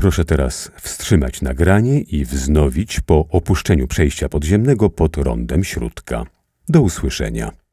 Proszę teraz wstrzymać nagranie i wznowić po opuszczeniu przejścia podziemnego pod rondem śródka. Do usłyszenia.